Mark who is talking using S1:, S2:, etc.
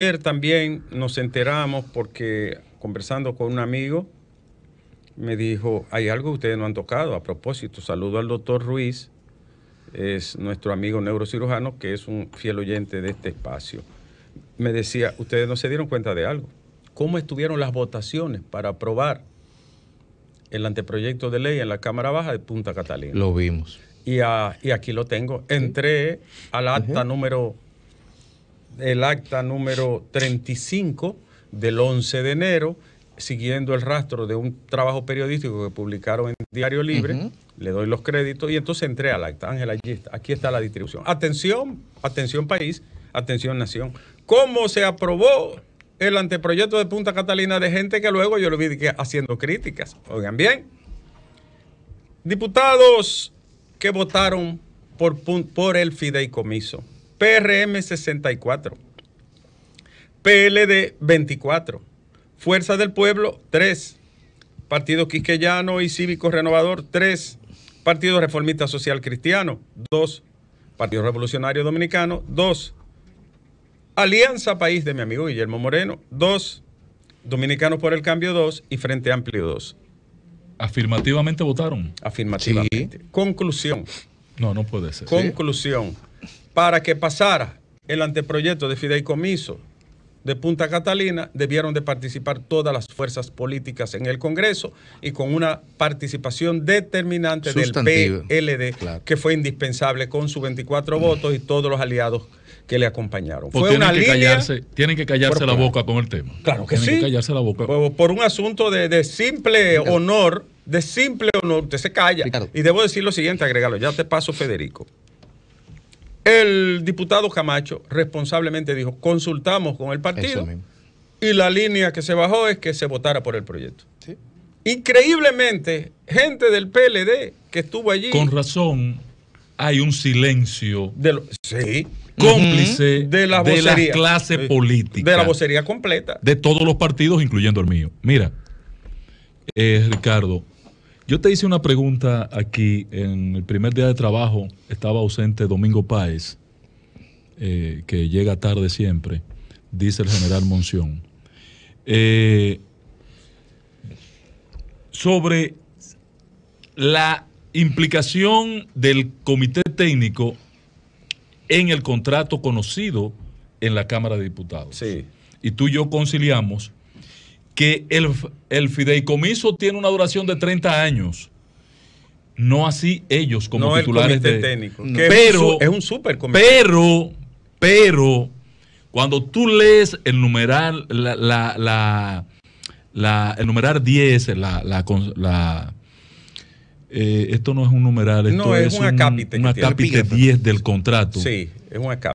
S1: Ayer también nos enteramos porque conversando con un amigo me dijo, hay algo que ustedes no han tocado. A propósito, saludo al doctor Ruiz, es nuestro amigo neurocirujano que es un fiel oyente de este espacio. Me decía, ustedes no se dieron cuenta de algo. ¿Cómo estuvieron las votaciones para aprobar el anteproyecto de ley en la Cámara Baja de Punta Catalina? Lo vimos. Y, aquí lo tengo. Entré al acta número el acta número 35 del 11 de enero, siguiendo el rastro de un trabajo periodístico que publicaron en Diario Libre, le doy los créditos y entonces entré al acta. Ángela, aquí está la distribución. Atención, atención país, atención nación. ¿Cómo se aprobó el anteproyecto de Punta Catalina de gente que luego yo lo vi haciendo críticas? Oigan bien. Diputados que votaron por, por el fideicomiso PRM 64, PLD 24, Fuerza del Pueblo 3, Partido Quisqueyano y Cívico Renovador 3, Partido Reformista Social Cristiano 2, Partido Revolucionario Dominicano 2, Alianza País de mi amigo Guillermo Moreno 2, Dominicanos por el Cambio 2 y Frente Amplio 2.
S2: Afirmativamente votaron. Afirmativamente. Conclusión. No, no puede ser.
S1: Conclusión para que pasara el anteproyecto de fideicomiso de Punta Catalina, debieron de participar todas las fuerzas políticas en el Congreso y con una participación determinante del PLD, que fue indispensable con sus 24 mm. votos y todos los aliados que le acompañaron. Pues tienen, que callarse, tienen que callarse la boca con el tema. Claro que sí. la
S2: Por, un asunto de, simple
S1: honor, de simple honor, usted se calla. Y debo decir lo siguiente, agregalo, ya te paso Federico. El diputado Camacho responsablemente dijo, consultamos con el partido y la línea que se bajó es que se votara por el proyecto. Increíblemente,
S2: gente del PLD que estuvo allí. Con razón, hay un silencio. De Cómplice de, la clase política. De la vocería completa. De todos los partidos, incluyendo el mío. Mira, eh, Ricardo, yo te hice una pregunta aquí. En el primer día de trabajo estaba ausente Domingo Páez, eh, que llega tarde siempre, dice el general Monción. Eh, sobre la implicación del comité técnico en el contrato conocido en la Cámara de Diputados. Sí. Y tú y yo conciliamos que el, el fideicomiso tiene una duración de 30 años no así ellos como no titulares técnico. Pero es un super comité. Pero, pero, cuando tú lees el numeral, la, el numeral 10, la, eh, esto no es un numeral, esto no, es, un acápite, un 10 del contrato. Sí, es un acápite.